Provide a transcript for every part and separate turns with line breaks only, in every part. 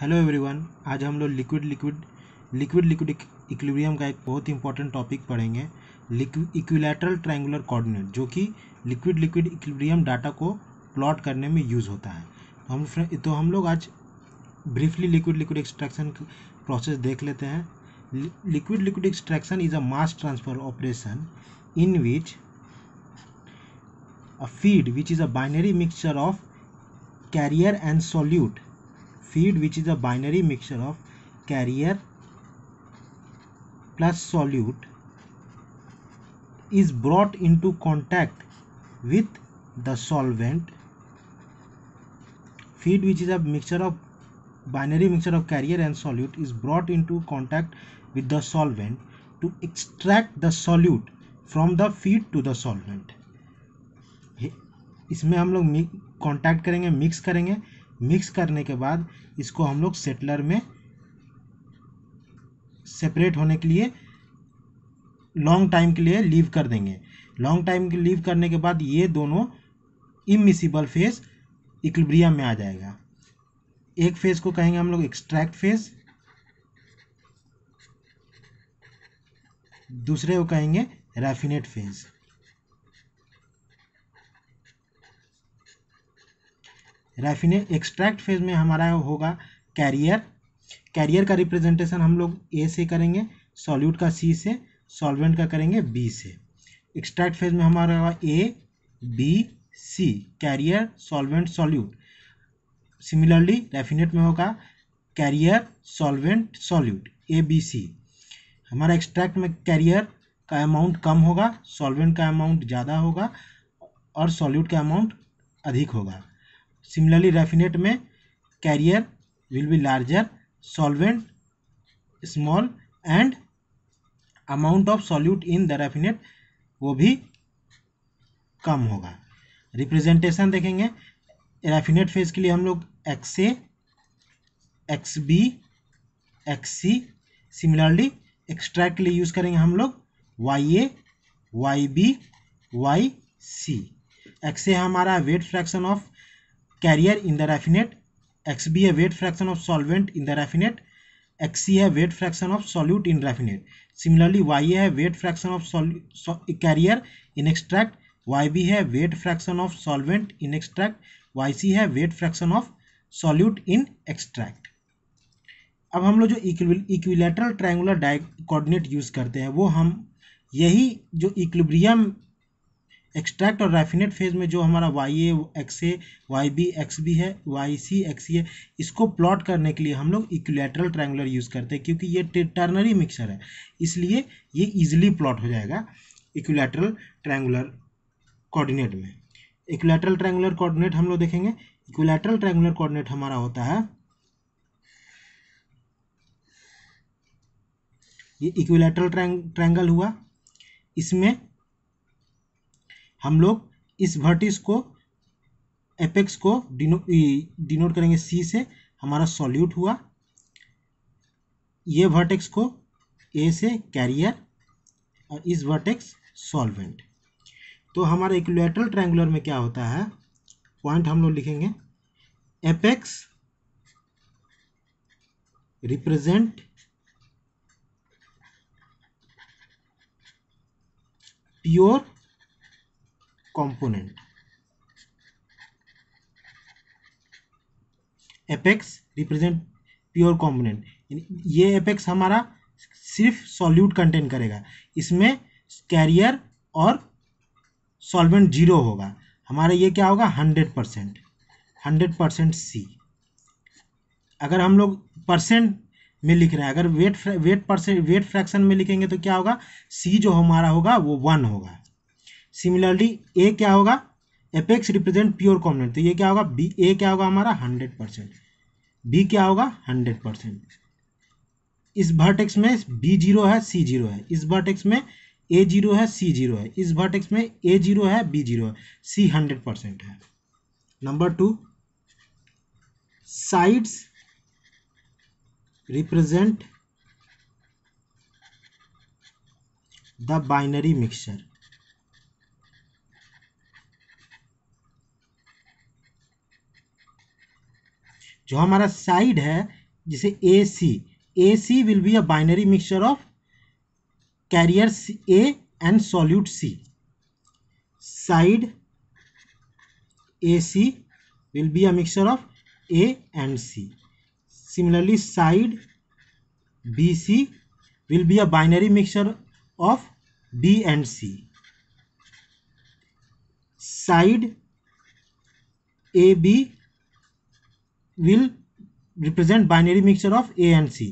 Hello everyone आज हम लोग liquid liquid liquid liquid equilibrium का एक बहुत ही इंपॉर्टेंट टॉपिक पढ़ेंगे इक्विलेटरल ट्रायंगुलर कोऑर्डिनेट जो कि लिक्विड लिक्विड इक्विलिब्रियम डाटा को प्लॉट करने में यूज़ होता है तो हम तो हम लोग आज briefly liquid liquid extraction process देख लेते हैं liquid liquid extraction is a mass transfer operation in which a feed which is a binary mixture of carrier and solute feed which is a binary mixture of carrier plus solute is brought into contact with the solvent feed which is a mixture of binary mixture of carrier and solute is brought into contact with the solvent to extract the solute from the feed to the solvent इसमें हम लोग contact करेंगे mix करेंगे mix करने के बाद इसको हम लोग सेटलर में सेपरेट होने के लिए लॉन्ग टाइम के लिए लीव कर देंगे लॉन्ग टाइम के लीव करने के बाद ये दोनों इमिसिबल फेज इक्लिब्रियम में आ जाएगा एक फेज को कहेंगे हम लोग एक्सट्रैक्ट फेज दूसरे को कहेंगे raffinate phase raffinate extract phase में हमारा होगा कैरियर कैरियर का रिप्रेजेंटेशन हम लोग ए से करेंगे सॉल्यूट का सी से सॉल्वेंट का करेंगे बी से एक्सट्रैक्ट फेज में हमारा होगा A B C carrier solvent solute similarly raffinate में होगा carrier solvent solute A B C हमारा एक्सट्रैक्ट में कैरियर का अमाउंट कम होगा सॉल्वेंट का अमाउंट ज़्यादा होगा और सॉल्यूट का अमाउंट अधिक होगा सिमिलरली रेफिनेट में carrier will be larger solvent small and amount of solute in the raffinate वो भी कम होगा रिप्रेजेंटेशन देखेंगे रेफिनेट फेज के लिए हम लोग x A x B x C similarly extract के लिए यूज़ करेंगे हम लोग y A y B y C x A हमारा weight fraction of carrier the raffinate x B है weight fraction of solvent in the raffinate x C है weight fraction of solute in raffinate similarly y है weight fraction of carrier in extract y B है weight fraction of solvent in extract Y C है weight fraction of solute in extract अब हम लोग जो equilateral triangular डाय coordinate use करते हैं वो हम यही जो इक्विब्रियम एक्सट्रैक्ट और रेफिनेट फेज में जो हमारा y A x A y B x B है वाई सी एक्स है इसको प्लॉट करने के लिए हम लोग इक्लेटरल ट्रायंगुलर यूज़ करते हैं क्योंकि ये टर्नरी मिक्सर है इसलिए ये ईजिली प्लॉट हो जाएगा इक्विलेटरल ट्रायंगुलर कोऑर्डिनेट में इक्लेटरल ट्रायंगुलर कोऑर्डिनेट हम लोग देखेंगे इक्लेटरल ट्रायंगुलर कोऑर्डिनेट हमारा होता है ये इक्विलेटरल ट्रैंगल हुआ इसमें हम लोग इस वर्टिस को एपेक्स को डिनोट करेंगे सी से हमारा सॉल्यूट हुआ ये वर्टेक्स को ए से कैरियर और इस वर्टेक्स सॉल्वेंट तो हमारे एक ट्रायंगुलर में क्या होता है पॉइंट हम लोग लिखेंगे apex represent pure component. Apex represent pure component ये एपेक्स हमारा सिर्फ सॉल्यूट कंटेंट करेगा इसमें कैरियर और सॉल्वेंट जीरो होगा हमारा ये क्या होगा hundred percent hundred percent C अगर हम लोग परसेंट में लिख रहे हैं अगर weight weight percent weight fraction में लिखेंगे तो क्या होगा सी जो हमारा होगा वो वन होगा सिमिलरली ए क्या होगा एपेक्स रिप्रेजेंट प्योर कॉम्पोनेंट तो ये क्या होगा बी ए क्या होगा हमारा हंड्रेड परसेंट बी क्या होगा हंड्रेड परसेंट इस वर्टेक्स में बी जीरो है सी जीरो है इस वर्टेक्स में ए जीरो है सी जीरो है इस वर्टेक्स में ए जीरो है बी जीरो है सी हंड्रेड परसेंट है number two sides represent the binary mixture जो हमारा साइड है जिसे A C A C will be a binary mixture of carrier A and solute C side A C will be a mixture of A and C similarly side B C will be a binary mixture of B and C side A B will represent binary mixture of A and C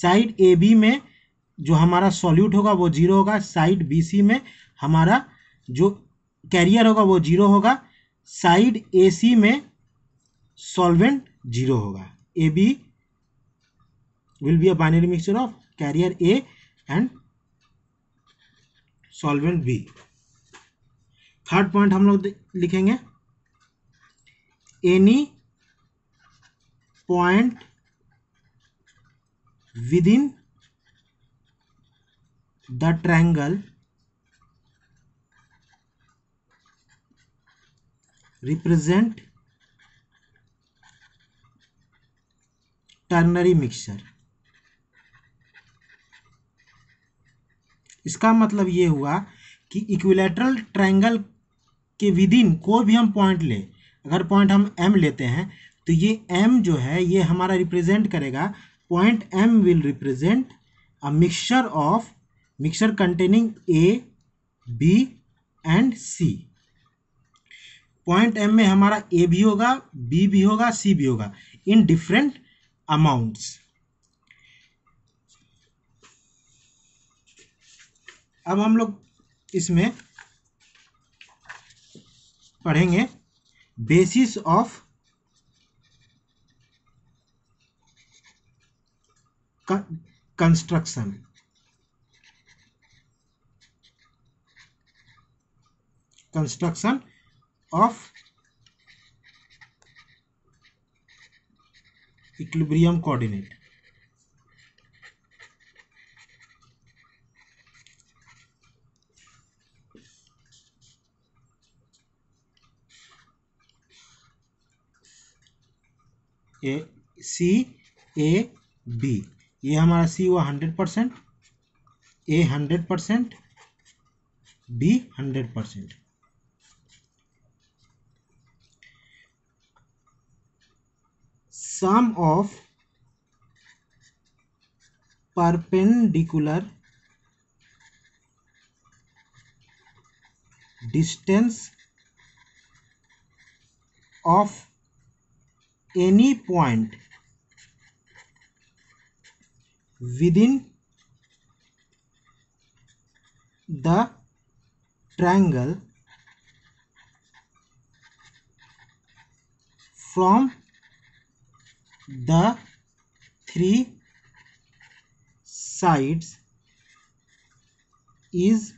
side A B में जो हमारा solute होगा वो zero होगा side B सी में हमारा जो career होगा वो जीरो होगा साइड ए सी में सॉल्वेंट जीरो होगा A B will be a binary mixture of carrier A and solvent B third point हम लोग लिखेंगे any point within the triangle represent ternary mixture इसका मतलब ये हुआ कि इक्विलेटरल ट्रायंगल के विदिन कोई भी हम पॉइंट ले अगर पॉइंट हम एम लेते हैं तो ये एम जो है ये हमारा रिप्रेजेंट करेगा point M will represent a mixture of mixture containing A B and C point M में हमारा ए भी होगा बी भी होगा सी भी होगा इन डिफरेंट अमाउंट्स अब हम लोग इसमें पढ़ेंगे basis of construction construction of equilibrium coordinate A C A B ये हमारा सी हुआ hundred percent A hundred percent B hundred percent sum of perpendicular distance of any point within the triangle from the three sides is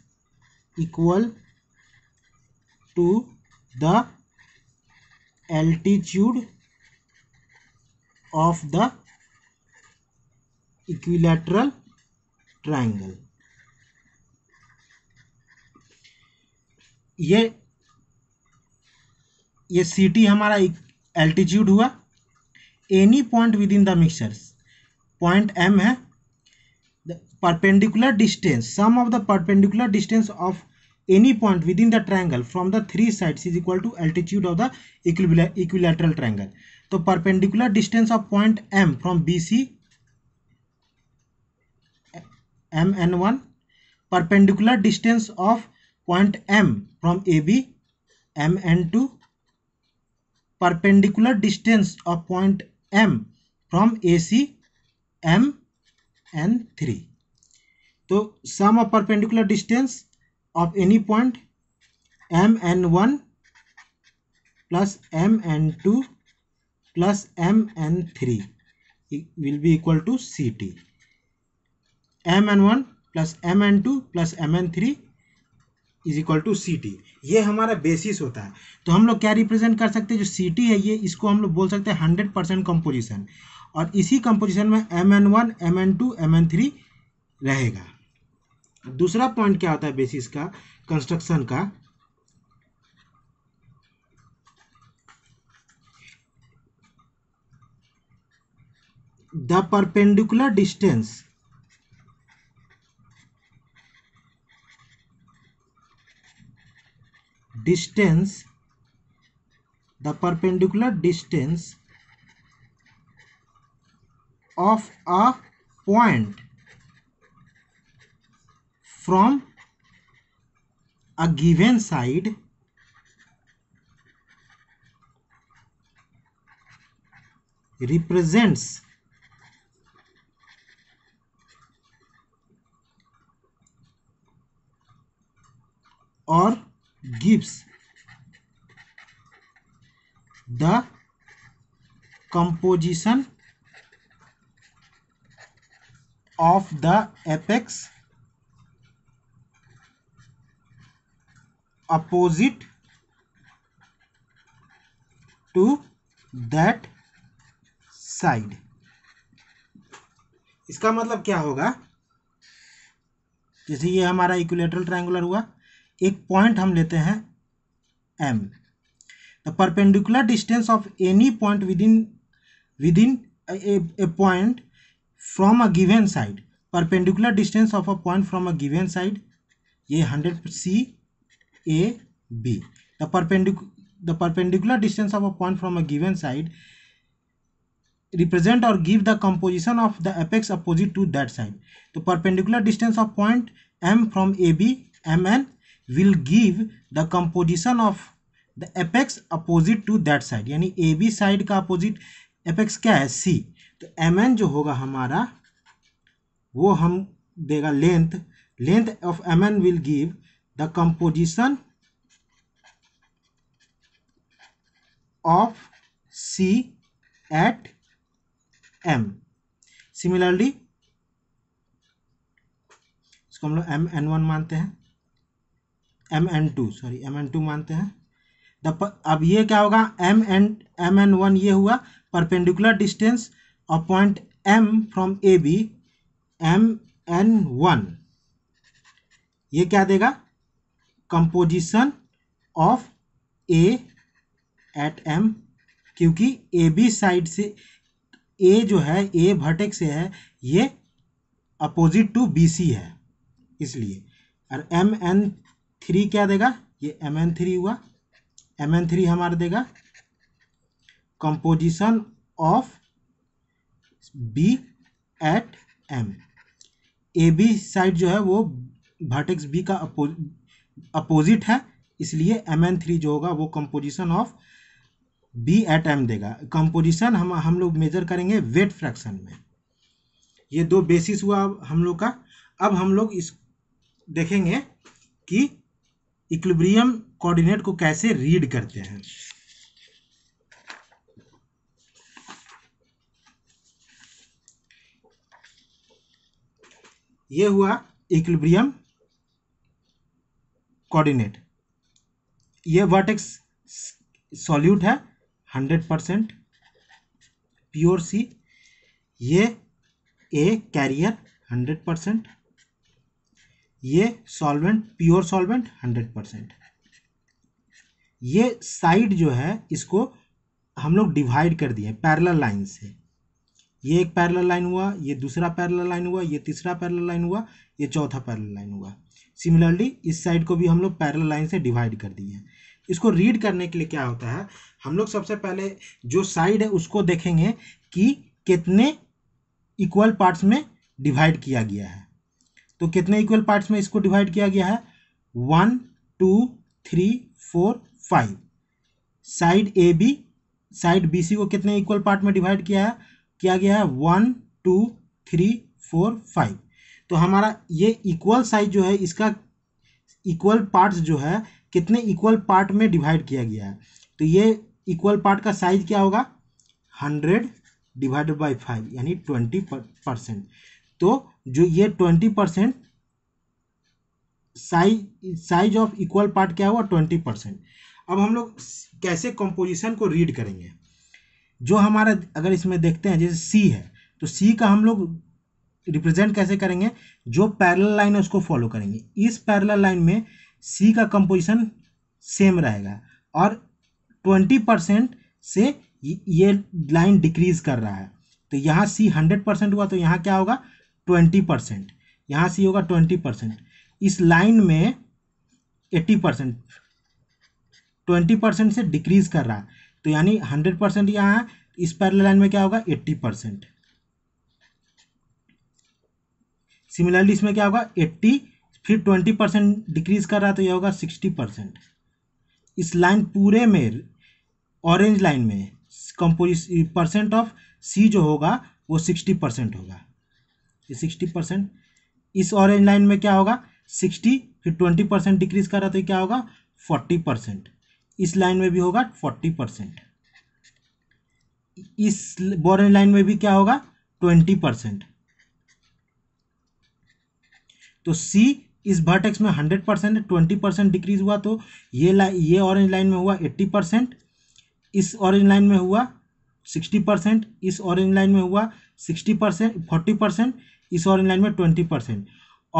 equal to the altitude of the equilateral triangle ये ये CT हमारा altitude हुआ any point within the mixer point M है the perpendicular distance sum of the perpendicular distance of any point within the triangle from the three sides is equal to altitude of the equilateral triangle तो perpendicular distance of point M from B C MN1 perpendicular distance of point M from AB MN2 perpendicular distance of point M from AC MN3 so sum of perpendicular distance of any point MN1 plus MN2 plus MN3 will be equal to CT M N one plus M N two plus M N three is equal to C T ये हमारा basis होता है तो हम लोग क्या represent कर सकते हैं जो सी टी है ये इसको हम लोग बोल सकते हैं हंड्रेड परसेंट कंपोजिशन और इसी कंपोजिशन में M N one M N two M N three रहेगा दूसरा पॉइंट क्या होता है बेसिस का कंस्ट्रक्शन का the perpendicular distance distance the perpendicular distance of a point from a given side represents or gives the composition of the apex opposite to that side इसका मतलब क्या होगा जैसे ये हमारा इक्विलेटरल ट्रायंगुलर हुआ एक पॉइंट हम लेते हैं M the perpendicular distance of any point within within a point from a given side perpendicular distance of a point from a given side ये hundred C A B the perpendicular the perpendicular distance of a point from a given side represent और give the composition of the apex opposite to that side तो of point M from A B M N will give the composition of the apex opposite to that side यानी A B side का opposite apex क्या है सी तो M N जो होगा हमारा वो हम देगा length length of M N will give the composition of C at M similarly इसको हम लोग एम एन वन मानते हैं M N two sorry M N two मानते हैं द अब ये क्या होगा M N M N one ये हुआ perpendicular distance of point M from A B M N one ये क्या देगा composition of A at M क्योंकि ए बी साइड से ए जो है ए भटक से है ये अपोजिट टू बी सी है इसलिए और एम एन थ्री क्या देगा ये एम एन थ्री हुआ एम एन थ्री हमारा देगा composition of B at M A B side जो है वो भर्टेक्स बी का अपोजिट है इसलिए एम एन थ्री जो होगा वो composition of B at M देगा कंपोजिशन हम हम लोग मेजर करेंगे वेट फ्रैक्शन में ये दो बेसिस हुआ हम लोग का अब हम लोग इस देखेंगे कि इक्विब्रियम कोऑर्डिनेट को कैसे रीड करते हैं ये हुआ इक्विब्रियम कोऑर्डिनेट ये वर्टेक्स सॉल्यूट है हंड्रेड परसेंट प्योर सी ये ए कैरियर हंड्रेड परसेंट ये solvent pure solvent hundred percent ये साइड जो है इसको हम लोग डिवाइड कर दिए पैरल लाइन से ये एक पैरल लाइन हुआ ये दूसरा पैरल लाइन हुआ ये तीसरा पैरल लाइन हुआ ये चौथा पैरल लाइन हुआ सिमिलरली इस साइड को भी हम लोग पैरल लाइन से डिवाइड कर दिए हैं इसको रीड करने के लिए क्या होता है हम लोग सबसे पहले जो साइड है उसको देखेंगे कि कितने इक्वल पार्ट्स में डिवाइड किया गया है तो कितने इक्वल पार्ट्स में इसको डिवाइड किया गया है one two three four five side A B side B C को कितने इक्वल पार्ट में डिवाइड किया है किया गया है one two three four five तो हमारा ये इक्वल साइज जो है इसका इक्वल पार्ट्स जो है कितने इक्वल पार्ट में डिवाइड किया गया है तो ये इक्वल पार्ट का साइज क्या होगा हंड्रेड डिवाइडेड बाई फाइव यानी ट्वेंटी परसेंट तो जो ये twenty percent size size of equal part क्या हुआ ट्वेंटी परसेंट अब हम लोग कैसे कंपोजिशन को रीड करेंगे जो हमारा अगर इसमें देखते हैं जैसे सी है तो सी का हम लोग रिप्रेजेंट कैसे करेंगे जो पैरेलल लाइन है उसको फॉलो करेंगे इस पैरेलल लाइन में सी का कंपोजिशन सेम रहेगा और ट्वेंटी परसेंट से ये लाइन डिक्रीज कर रहा है तो यहाँ सी हंड्रेड परसेंट हुआ तो यहाँ क्या होगा ट्वेंटी परसेंट यहाँ से होगा ट्वेंटी परसेंट इस लाइन में एट्टी परसेंट ट्वेंटी परसेंट से डिक्रीज़ कर रहा है तो यानी हंड्रेड परसेंट यहाँ है इस पैरल लाइन में क्या होगा एट्टी परसेंट सिमिलरली इसमें क्या होगा एट्टी फिर ट्वेंटी परसेंट डिक्रीज कर रहा है तो यह होगा सिक्सटी परसेंट इस लाइन पूरे में ऑरेंज लाइन में कंपोजिट परसेंट ऑफ सी जो होगा वो सिक्सटी परसेंट होगा ये सिक्सटी परसेंट इस ऑरेंज लाइन में क्या होगा सिक्सटी फिर ट्वेंटी परसेंट डिक्रीज करा तो क्या होगा फोर्टी परसेंट इस लाइन में भी होगा फोर्टी परसेंट इस बॉरेंज लाइन में भी क्या होगा ट्वेंटी परसेंट तो सी इस वर्टेक्स में hundred percent twenty percent decrease हुआ तो ये ये ऑरेंज लाइन में हुआ एट्टी परसेंट इस ऑरेंज लाइन में हुआ सिक्सटी परसेंट इस ऑरेंज लाइन में हुआ सिक्सटी परसेंट फोर्टी परसेंट इस और लाइन में ट्वेंटी परसेंट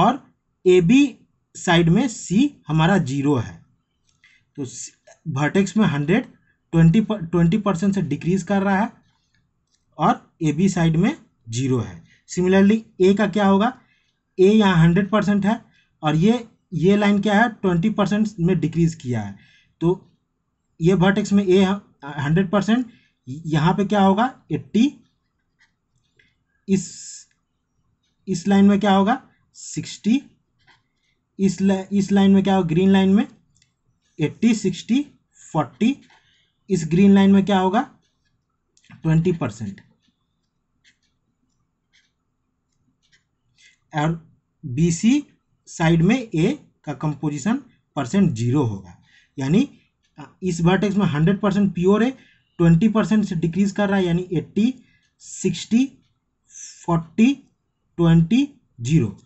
और ए बी साइड में सी हमारा जीरो है तो वर्टेक्स में हंड्रेड ट्वेंटी ट्वेंटी परसेंट से डिक्रीज कर रहा है और ए बी साइड में जीरो है सिमिलरली ए का क्या होगा ए यहाँ हंड्रेड परसेंट है और ये ये लाइन क्या है ट्वेंटी परसेंट में डिक्रीज किया है तो ये वर्टेक्स में ए हंड्रेड परसेंट यहाँ पर क्या होगा एट्टी इस इस लाइन में क्या होगा सिक्सटी इस ला, इस लाइन में क्या होगा ग्रीन लाइन में एट्टी सिक्सटी फोर्टी इस ग्रीन लाइन में क्या होगा ट्वेंटी परसेंट और बीसी साइड में ए का कंपोजिशन परसेंट जीरो होगा यानी इस वर्टेक्स में हंड्रेड परसेंट प्योर है ट्वेंटी परसेंट से डिक्रीज कर रहा है यानी eighty sixty forty twenty zero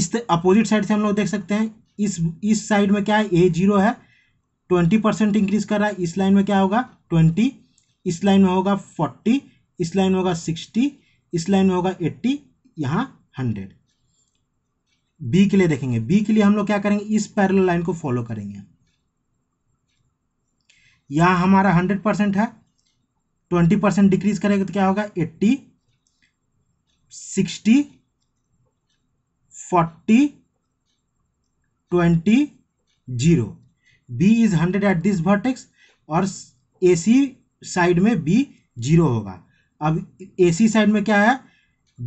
इस अपोजिट साइड से हम लोग देख सकते हैं इस इस साइड में क्या है ए जीरो है ट्वेंटी परसेंट इंक्रीज कर रहा है इस लाइन में क्या होगा ट्वेंटी इस लाइन में होगा फोर्टी इस लाइन में होगा सिक्सटी इस लाइन में होगा एट्टी यहाँ हंड्रेड बी के लिए देखेंगे बी के लिए हम लोग क्या करेंगे इस पैरल लाइन को फॉलो करेंगे यहाँ हमारा हंड्रेड परसेंट है ट्वेंटी परसेंट डिक्रीज करेगा तो क्या होगा eighty sixty forty twenty zero B is hundred at this vertex और ए सी साइड में बी जीरो होगा अब ए सी साइड में क्या है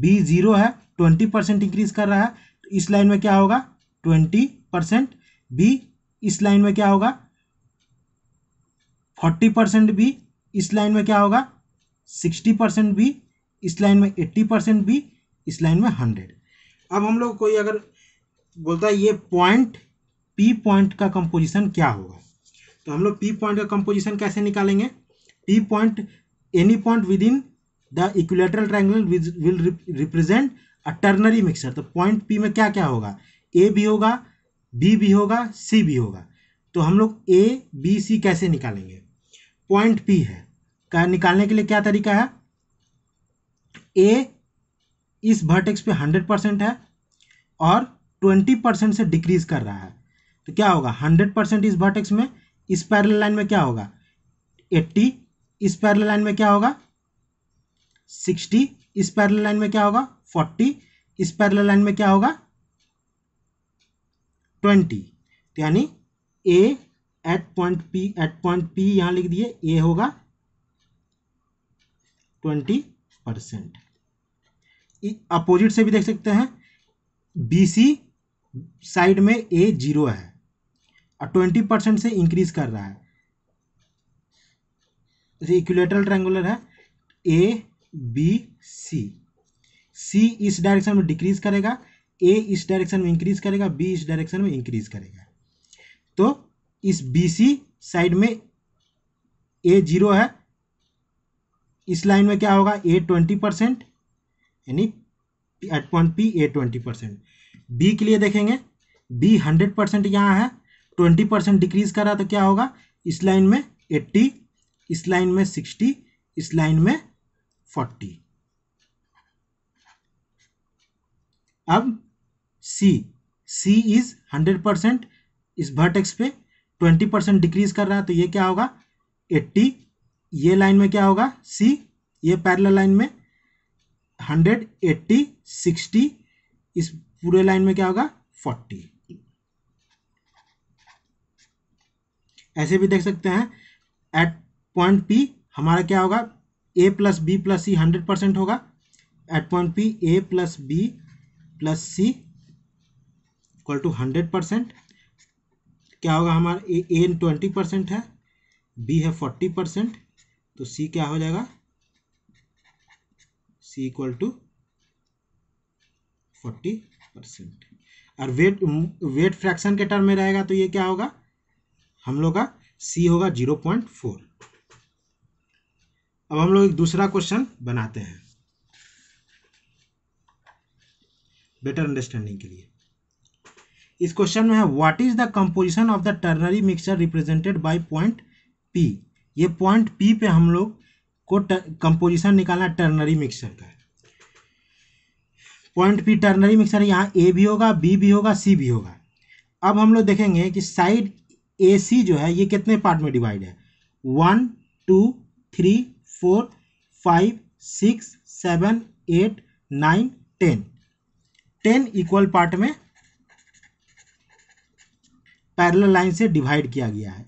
बी जीरो है ट्वेंटी परसेंट इंक्रीज कर रहा है तो इस लाइन में क्या होगा ट्वेंटी परसेंट बी इस लाइन में क्या होगा फोर्टी परसेंट बी इस लाइन में क्या होगा सिक्सटी परसेंट बी इस लाइन में एट्टी परसेंट बी इस लाइन में हंड्रेड अब हम लोग कोई अगर बोलता है ये पॉइंट पी पॉइंट का कंपोजिशन क्या होगा तो हम लोग पी पॉइंट का कंपोजिशन कैसे निकालेंगे P point any point within the equilateral triangle will represent a ternary mixer तो पॉइंट पी में क्या क्या होगा ए भी होगा बी भी होगा सी भी होगा तो हम लोग ए बी सी कैसे निकालेंगे पॉइंट पी है का निकालने के लिए क्या तरीका है ए इस वर्टेक्स पे हंड्रेड परसेंट है और ट्वेंटी परसेंट से डिक्रीज कर रहा है तो क्या होगा हंड्रेड परसेंट इस वर्टेक्स में इस पैरल लाइन में क्या होगा एट्टी इस पैरल लाइन में क्या होगा सिक्सटी इस पैरल लाइन में क्या होगा फोर्टी इस पैरल लाइन में क्या होगा ट्वेंटी तो यानी A at point P at point P यहां लिख दिए ए होगा ट्वेंटी परसेंट अपोजिट से भी देख सकते हैं बी सी साइड में ए जीरो है और ट्वेंटी परसेंट से इंक्रीज कर रहा है इक्विलेटरल ट्रायंगुलर है ए बी सी सी इस डायरेक्शन में डिक्रीज करेगा ए इस डायरेक्शन में इंक्रीज करेगा बी इस डायरेक्शन में इंक्रीज करेगा तो इस बी सी साइड में ए जीरो है इस लाइन में क्या होगा ए ट्वेंटी परसेंट यानी at point P A twenty percent B के लिए देखेंगे बी हंड्रेड परसेंट यहाँ है ट्वेंटी परसेंट डिक्रीज करा तो क्या होगा इस लाइन में एट्टी इस लाइन में सिक्सटी इस लाइन में फोर्टी अब C C is hundred percent इस वर्टेक्स पे ट्वेंटी परसेंट डिक्रीज कर रहा है तो ये क्या होगा एट्टी ये लाइन में क्या होगा सी ये पैरेलल लाइन में हंड्रेड एट्टी सिक्सटी इस पूरे लाइन में क्या होगा फोर्टी ऐसे भी देख सकते हैं एट पॉइंट पी हमारा क्या होगा A plus B plus C hundred percent होगा at point P A plus B plus C equal to hundred percent क्या होगा हमारा ए एन ट्वेंटी परसेंट है बी है फोर्टी परसेंट तो सी क्या हो जाएगा C टू फोर्टी परसेंट और वेट वेट फ्रैक्शन के टर्म में रहेगा तो ये क्या होगा हम लोग का सी होगा जीरो पॉइंट फोर अब हम लोग एक दूसरा क्वेश्चन बनाते हैं बेटर अंडरस्टैंडिंग के लिए इस क्वेश्चन में है what is the composition of the ternary mixture represented by point P ये पॉइंट पी पे हम लोग को कंपोजिशन निकालना टर्नरी मिक्सर का पॉइंट पी टर्नरी मिक्सर यहाँ ए भी होगा बी भी होगा सी भी होगा अब हम लोग देखेंगे कि साइड ए सी जो है ये कितने पार्ट में डिवाइड है one two three four five six seven eight nine ten ten equal part में पैरल लाइन से डिवाइड किया गया है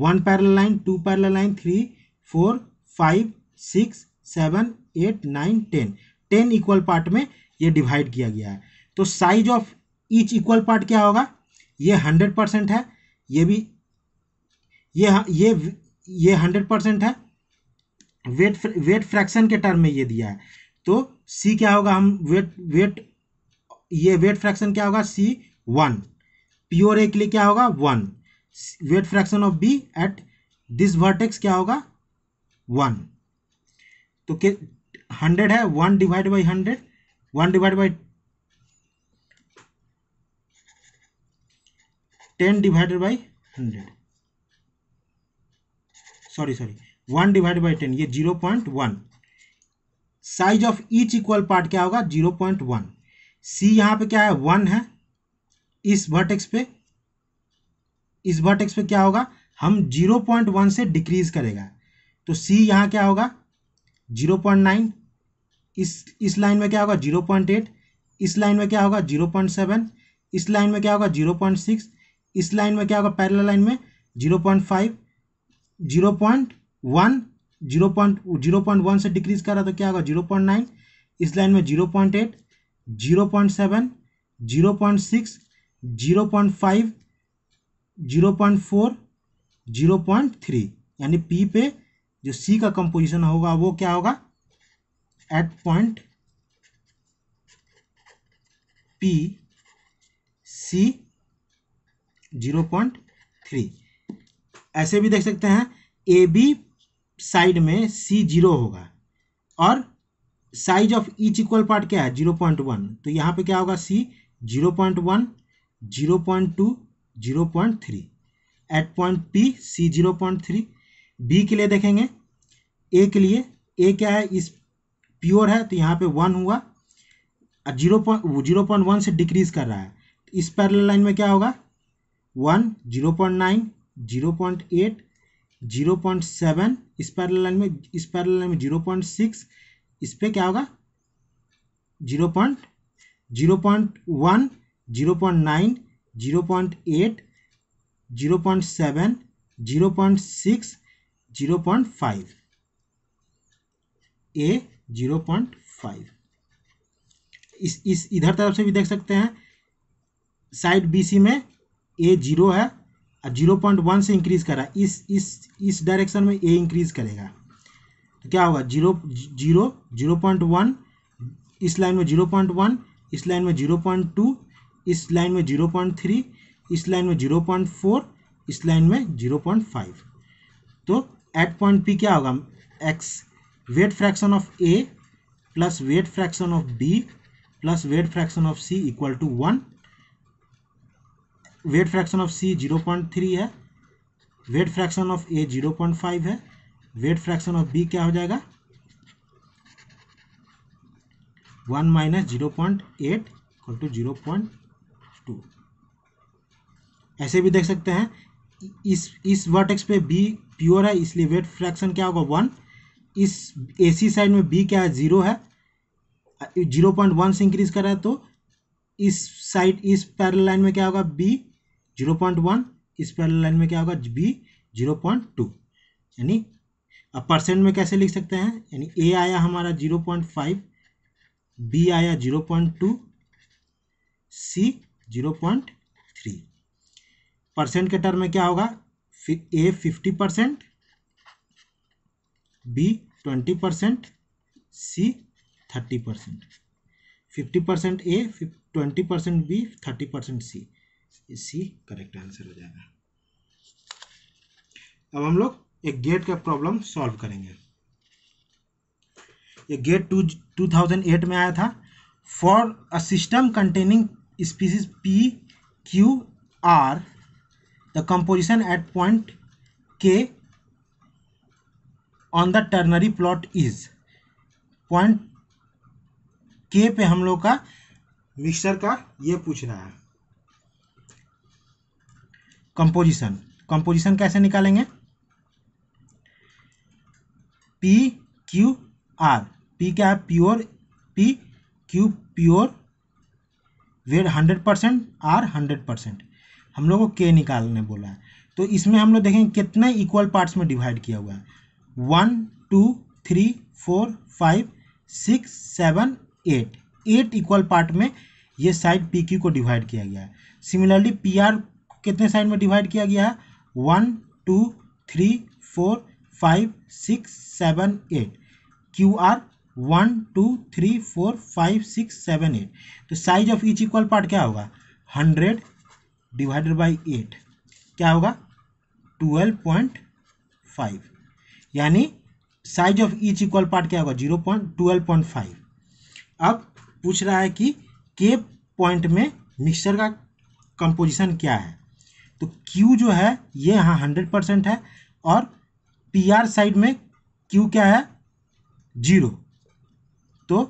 one parallel line two parallel line three four five six seven eight nine ten ten equal part में ये divide किया गया है तो size of each equal part क्या होगा ये हंड्रेड परसेंट है ये भी ये ये ये हंड्रेड परसेंट है वेट वेट फ्रैक्शन के टर्म में ये दिया है तो सी क्या होगा हम वेट वेट ये वेट फ्रैक्शन क्या होगा सी वन प्योर ए के लिए क्या होगा one weight fraction of B at this vertex क्या होगा वन तो के हंड्रेड है one divide by hundred one divide by ten divided by hundred sorry sorry one divide by ten ये zero point one size of each equal part क्या होगा zero point one सी यहां पे क्या है वन है इस वर्टेक्स पे इस वर्टेक्स पे क्या होगा हम जीरो पॉइंट वन से डिक्रीज करेगा तो सी यहाँ क्या होगा जीरो पॉइंट नाइन इस इस लाइन में क्या होगा जीरो पॉइंट एट इस लाइन में क्या होगा जीरो पॉइंट सेवन इस लाइन में क्या होगा जीरो पॉइंट सिक्स इस लाइन में क्या होगा पैरेलल लाइन में zero point five zero point one zero point zero point one से डिक्रीज करा तो क्या होगा जीरो पॉइंट नाइन इस लाइन में zero point eight zero point seven zero point six zero point five zero point four zero point three यानी P पे जो सी का कंपोजिशन होगा वो क्या होगा at point P C zero point three ऐसे भी देख सकते हैं ए बी साइड में सी जीरो होगा और size of each equal part क्या है जीरो पॉइंट वन तो यहां पे क्या होगा C zero point one zero point two zero point three at point P C zero point three B के लिए देखेंगे ए के लिए ए क्या है इस प्योर है तो यहाँ पे वन हुआ और zero point zero point one से डिक्रीज कर रहा है तो इस पैरल लाइन में क्या होगा one zero point nine zero point eight zero point seven इस पैरल लाइन में इस पैरल लाइन में जीरो पॉइंट सिक्स इस पर क्या होगा zero point zero point one zero point nine zero point eight zero point seven zero point six zero point five A zero point five इस इस इधर तरफ से भी देख सकते हैं साइड बीसी में ए जीरो है और जीरो पॉइंट वन से इंक्रीज कर रहा है इस इस इस डायरेक्शन में ए इंक्रीज करेगा तो क्या होगा zero zero zero point one इस लाइन में जीरो पॉइंट वन इस लाइन में जीरो पॉइंट टू इस लाइन में जीरो पॉइंट थ्री इस लाइन में जीरो पॉइंट फोर इस लाइन में जीरो पॉइंट फाइव तो एट पॉइंट पी क्या होगा x weight fraction of A plus weight fraction of B plus weight fraction of C equal to one weight fraction of C zero point three है weight fraction of A zero point five है weight fraction of B क्या हो जाएगा one minus zero point eight equal to zero point two ऐसे भी देख सकते हैं इस इस वर्टेक्स पे बी प्योर है इसलिए वेट फ्रैक्शन क्या होगा वन इस ए सी साइड में बी क्या है जीरो है जीरो पॉइंट वन से इंक्रीज रहा है तो इस साइड इस पैरल लाइन में क्या होगा बी जीरो पॉइंट वन इस पैरल लाइन में क्या होगा बी जीरो पॉइंट टू यानी अब परसेंट में कैसे लिख सकते हैं यानी ए आया हमारा जीरो पॉइंट फाइव बी आया zero point two C zero point three percent के टर्म में क्या होगा A fifty percent B twenty percent C thirty percent fifty percent A twenty percent B thirty percent C C correct answer हो जाएगा अब हम लोग एक गेट का प्रॉब्लम सॉल्व करेंगे ये GATE two two thousand eight में आया था for a system containing species P Q R the composition at point k on the ternary plot is point के पे हम लोग का मिक्सचर का ये रहा है कंपोजिशन कंपोजिशन कैसे निकालेंगे पी क्यू आर पी क्या है प्योर पी क्यू प्योर वेड hundred percent R hundred percent हम लोग को के निकालने बोला है तो इसमें हम लोग देखेंगे कितने इक्वल पार्ट्स में डिवाइड किया हुआ है one two three four five six seven eight eight equal part में ये साइड पी क्यू को डिवाइड किया गया है सिमिलरली पी आर कितने साइड में डिवाइड किया गया है one two three four five six seven eight Q R one two three four five six seven eight तो size of each equal part क्या होगा हंड्रेड डिवाइडेड बाई एट क्या होगा ट्वेल्व पॉइंट फाइव यानी size of each equal part क्या होगा zero point twelve point five अब पूछ रहा है कि के पॉइंट में मिक्सचर का कंपोजिशन क्या है तो क्यू जो है ये यहाँ हंड्रेड परसेंट है और पी आर साइड में क्यू क्या है जीरो तो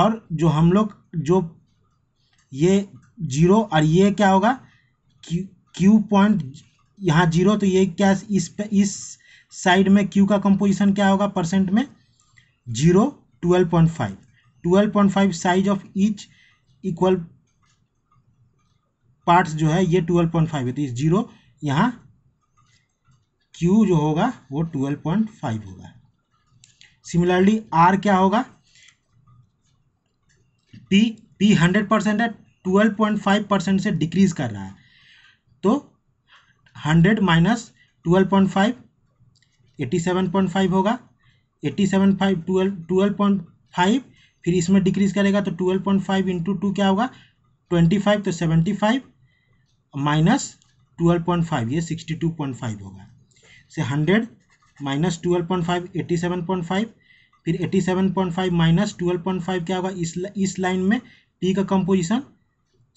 और जो हम लोग जो ये जीरो और ये क्या होगा क्यू क्यू पॉइंट यहाँ जीरो तो ये क्या इस पे इस साइड में क्यू का कंपोजिशन क्या होगा परसेंट में zero twelve point five twelve point five size of each equal parts जो है ये ट्वेल्व पॉइंट फाइव है तो इस जीरो यहाँ क्यू जो होगा वो ट्वेल्व पॉइंट फाइव होगा सिमिलरली आर क्या होगा पी पी हंड्रेड परसेंट है 12.5 पॉइंट फाइव परसेंट से डिक्रीज़ कर रहा है तो hundred minus twelve point five seven point five होगा 87.5 सेवन फाइव पॉइंट फाइव फिर इसमें डिक्रीज़ करेगा तो twelve point five into two क्या होगा ट्वेंटी फाइव तो seventy five minus twelve point five ये सिक्सटी टू पॉइंट फाइव होगा से hundred minus twelve point five seven point five फिर 87.5 seven point five minus twelve point five क्या होगा इस इस लाइन में पी का कंपोजिशन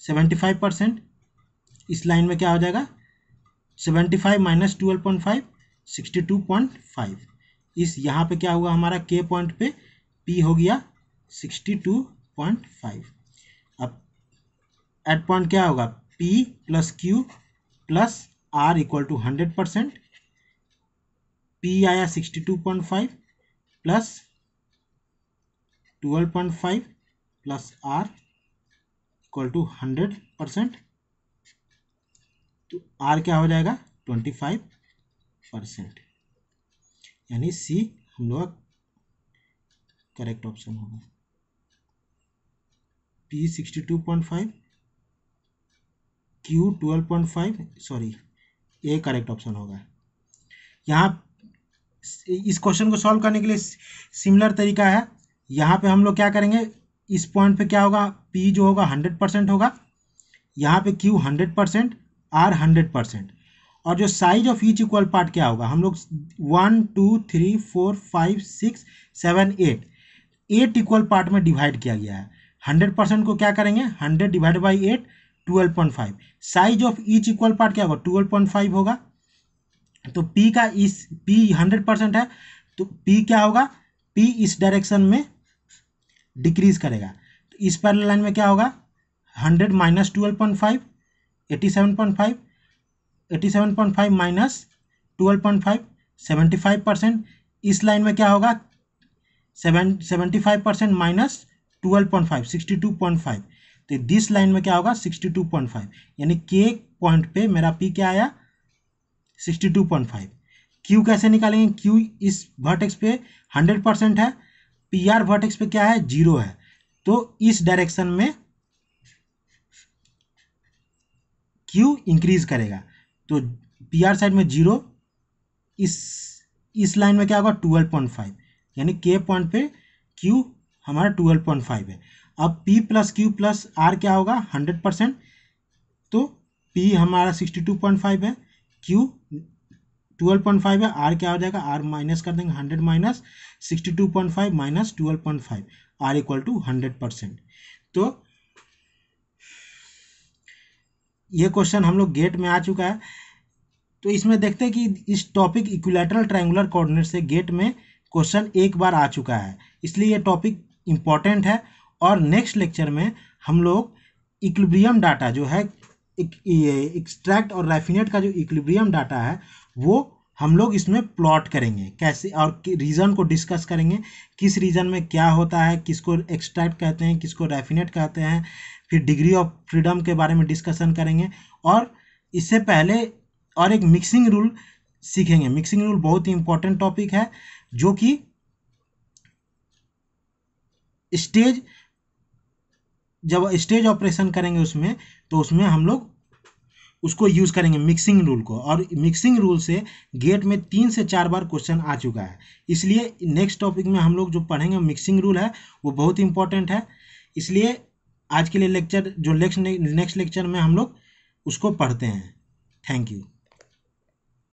सेवेंटी फाइव परसेंट इस लाइन में क्या हो जाएगा seventy five minus twelve point five sixty two point five इस यहाँ पे क्या हुआ हमारा के पॉइंट पे पी हो गया सिक्सटी टू पॉइंट फाइव अब एट पॉइंट क्या होगा P plus Q plus R equal to hundred percent P आया sixty two point five plus twelve point five plus R equal to hundred percent तो R क्या हो जाएगा twenty five percent यानी C हम लोग करेक्ट ऑप्शन होगा P sixty two point five Q twelve point five sorry A correct option होगा यहाँ इस क्वेश्चन को सॉल्व करने के लिए सिमिलर तरीका है यहाँ पे हम लोग क्या करेंगे इस पॉइंट पे क्या होगा पी जो होगा हंड्रेड परसेंट होगा यहाँ पे Q hundred percent R hundred percent और जो size of each equal part क्या होगा हम लोग one two three four five six seven eight eight equal part में डिवाइड किया गया है हंड्रेड परसेंट को क्या करेंगे hundred divide by eight twelve point five size of each equal part क्या होगा ट्वेल्व पॉइंट फाइव होगा तो पी का इस पी हंड्रेड परसेंट है तो पी क्या होगा पी इस डायरेक्शन में डिक्रीज करेगा तो इस पैरल लाइन में क्या होगा hundred minus twelve point five eighty seven point five eighty seven point five minus twelve point five seventy five percent इस लाइन में क्या होगा seven seventy five percent minus twelve point five sixty two point five तो this line में क्या होगा sixty two point five यानी के पॉइंट पे मेरा पी क्या आया sixty two point five Q कैसे निकालेंगे क्यू इस वर्टेक्स पे हंड्रेड परसेंट है पी आर वर्टेक्स पे क्या है जीरो है तो इस डायरेक्शन में क्यू इंक्रीज करेगा तो पी आर साइड में जीरो इस इस लाइन में क्या होगा ट्वेल्व पॉइंट फाइव यानी के पॉइंट पे क्यू हमारा ट्वेल्व पॉइंट फाइव है अब P plus Q plus R क्या होगा हंड्रेड परसेंट तो पी हमारा सिक्सटी टू पॉइंट फाइव है क्यू ट्वेल्व पॉइंट फाइव है आर क्या हो जाएगा आर माइनस कर देंगे hundred minus sixty two point five minus twelve point five R equal to hundred percent तो ये क्वेश्चन हम लोग गेट में आ चुका है तो इसमें देखते हैं कि इस टॉपिक इक्विलेटरल ट्रायंगुलर कोऑर्डिनेट से गेट में क्वेश्चन एक बार आ चुका है इसलिए ये टॉपिक इम्पॉर्टेंट है और नेक्स्ट लेक्चर में हम लोग इक्विलिब्रियम डाटा जो है एक्सट्रैक्ट और रेफिनेट का जो इक्विलिब्रियम डाटा है वो हम लोग इसमें प्लॉट करेंगे कैसे और रीज़न को डिस्कस करेंगे किस रीज़न में क्या होता है किसको एक्सट्रैक्ट कहते हैं किसको रेफिनेट कहते हैं फिर डिग्री ऑफ फ्रीडम के बारे में डिस्कशन करेंगे और इससे पहले और एक मिक्सिंग रूल सीखेंगे मिक्सिंग रूल बहुत ही इंपॉर्टेंट टॉपिक है जो कि स्टेज जब स्टेज ऑपरेशन करेंगे उसमें तो उसमें हम लोग उसको यूज़ करेंगे मिक्सिंग रूल को और मिक्सिंग रूल से गेट में तीन से चार बार क्वेश्चन आ चुका है इसलिए नेक्स्ट टॉपिक में हम लोग जो पढ़ेंगे मिक्सिंग रूल है वो बहुत इंपॉर्टेंट है इसलिए आज के लिए लेक्चर जो नेक्स्ट नेक्स्ट लेक्चर में हम लोग उसको पढ़ते हैं थैंक यू